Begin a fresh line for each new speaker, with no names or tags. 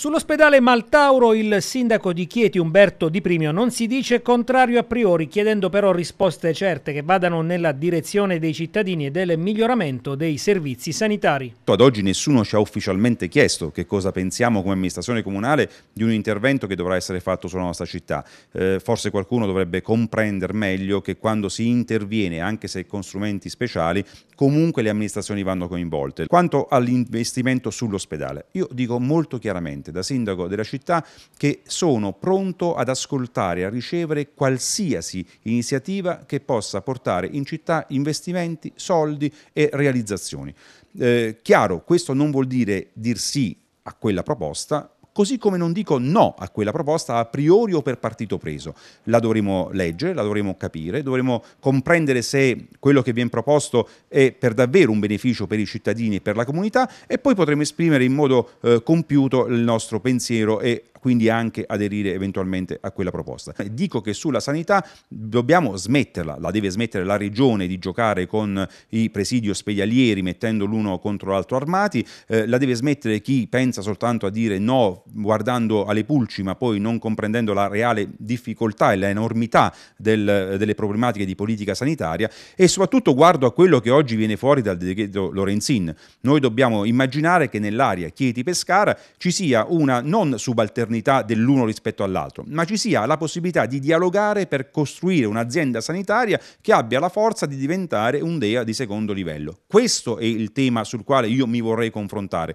Sull'ospedale Maltauro il sindaco di Chieti Umberto Di Primio non si dice contrario a priori, chiedendo però risposte certe che vadano nella direzione dei cittadini e del miglioramento dei servizi sanitari.
Ecco, ad oggi nessuno ci ha ufficialmente chiesto che cosa pensiamo come amministrazione comunale di un intervento che dovrà essere fatto sulla nostra città. Eh, forse qualcuno dovrebbe comprendere meglio che quando si interviene, anche se con strumenti speciali, comunque le amministrazioni vanno coinvolte. Quanto all'investimento sull'ospedale, io dico molto chiaramente personalmente da sindaco della città che sono pronto ad ascoltare a ricevere qualsiasi iniziativa che possa portare in città investimenti, soldi e realizzazioni. Eh, chiaro, questo non vuol dire dir sì a quella proposta, così come non dico no a quella proposta a priori o per partito preso. La dovremo leggere, la dovremo capire, dovremo comprendere se quello che viene proposto è per davvero un beneficio per i cittadini e per la comunità e poi potremo esprimere in modo eh, compiuto il nostro pensiero e quindi anche aderire eventualmente a quella proposta. Dico che sulla sanità dobbiamo smetterla, la deve smettere la regione di giocare con i presidi ospedalieri mettendo l'uno contro l'altro armati, eh, la deve smettere chi pensa soltanto a dire no guardando alle pulci ma poi non comprendendo la reale difficoltà e l'enormità del, delle problematiche di politica sanitaria e soprattutto guardo a quello che oggi viene fuori dal decreto Lorenzin. Noi dobbiamo immaginare che nell'area Chieti-Pescara ci sia una non subalternità opportunità dell'uno rispetto all'altro, ma ci sia la possibilità di dialogare per costruire un'azienda sanitaria che abbia la forza di diventare un DEA di secondo livello. Questo è il tema sul quale io mi vorrei confrontare.